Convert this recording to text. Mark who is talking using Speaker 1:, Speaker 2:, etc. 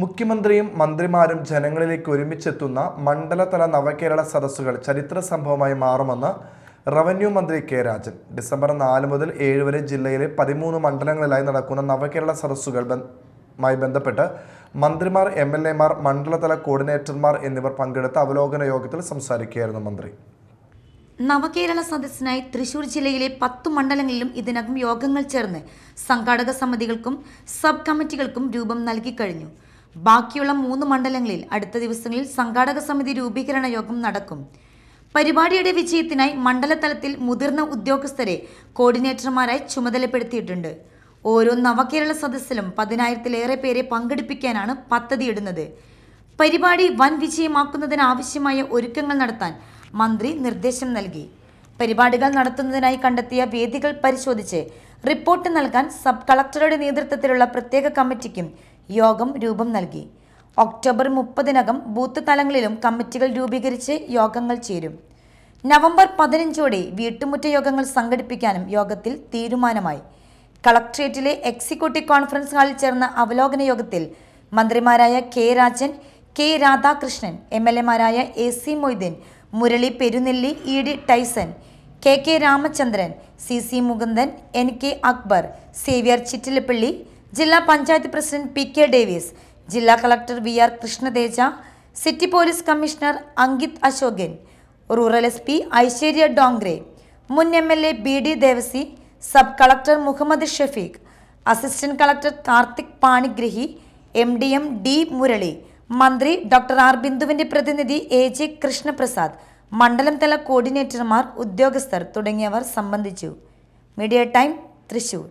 Speaker 1: മുഖ്യമന്ത്രിയും മന്ത്രിമാരും ജനങ്ങളിലേക്ക് ഒരുമിച്ചെത്തുന്ന മണ്ഡലതല നവകേരള സദസ്സുകൾ ചരിത്ര സംഭവമായി മാറുമെന്ന് റവന്യൂ മന്ത്രി കെ രാജൻ ഡിസംബർ നാല് മുതൽ ഏഴ് വരെ ജില്ലയിലെ പതിമൂന്ന് മണ്ഡലങ്ങളിലായി നടക്കുന്ന നവകേരള സദസ്സുകൾ മായി ബന്ധപ്പെട്ട് മന്ത്രിമാർ എം എൽ എമാർ മണ്ഡലതല കോർഡിനേറ്റർമാർ എന്നിവർ പങ്കെടുത്ത അവലോകന യോഗത്തിൽ സംസാരിക്കുകയായിരുന്നു മന്ത്രി
Speaker 2: നവകേരള സദസ്സിനായി തൃശൂർ ജില്ലയിലെ പത്തു മണ്ഡലങ്ങളിലും ഇതിനകം യോഗങ്ങൾ ചേർന്ന് സംഘാടക സമിതികൾക്കും സബ് കമ്മിറ്റികൾക്കും രൂപം നൽകിക്കഴിഞ്ഞു ബാക്കിയുള്ള മൂന്ന് മണ്ഡലങ്ങളിൽ അടുത്ത ദിവസങ്ങളിൽ സംഘാടക സമിതി രൂപീകരണ യോഗം നടക്കും പരിപാടിയുടെ വിജയത്തിനായി മണ്ഡലതലത്തിൽ മുതിർന്ന ഉദ്യോഗസ്ഥരെ കോർഡിനേറ്റർമാരായി ചുമതലപ്പെടുത്തിയിട്ടുണ്ട് ഓരോ നവകേരള സദസ്സിലും പതിനായിരത്തിലേറെ പേരെ പങ്കെടുപ്പിക്കാനാണ് പദ്ധതിയിടുന്നത് പരിപാടി വൻ വിജയമാക്കുന്നതിനാവശ്യമായ ഒരുക്കങ്ങൾ നടത്താൻ മന്ത്രി നിർദ്ദേശം നൽകി പരിപാടികൾ നടത്തുന്നതിനായി കണ്ടെത്തിയ വേദികൾ പരിശോധിച്ച് റിപ്പോർട്ട് നൽകാൻ സബ് കളക്ടറുടെ നേതൃത്വത്തിലുള്ള പ്രത്യേക കമ്മിറ്റിക്കും യോഗം രൂപം നൽകി ഒക്ടോബർ മുപ്പതിനകം ബൂത്ത് തലങ്ങളിലും കമ്മിറ്റികൾ രൂപീകരിച്ച് യോഗങ്ങൾ ചേരും നവംബർ പതിനഞ്ചോടെ വീട്ടുമുറ്റ യോഗങ്ങൾ സംഘടിപ്പിക്കാനും യോഗത്തിൽ തീരുമാനമായി കളക്ട്രേറ്റിലെ എക്സിക്യൂട്ടീവ് കോൺഫറൻസ് ഹാളിൽ ചേർന്ന അവലോകന യോഗത്തിൽ മന്ത്രിമാരായ K Rajan K Radhakrishnan M L എമാരായ A C Moideen Murali Perunelli E D Tyson K K Ramachandran C C Mukundan N K Akbar Xavier Chittilappally ജില്ലാ panchayat president P K Davis ജില്ലാ collector V R Krishnateja city police commissioner Ankit Ashokan rural S P Aishwarya Dongre മുൻ M L A B D Devassy sub collector Muhammad Shafeeq assistant collector Karthik Panigrahi M D M D Murali മന്ത്രി doctor R ബിന്ദുവിന്റെ പ്രതിനിധി A J Krishnaprasad മണ്ഡലം തല കോർഡിനേറ്റർമാർ ഉദ്യോഗസ്ഥർ തുടങ്ങിയവർ സംബന്ധിച്ചു മീഡിയ ടൈം തൃശൂർ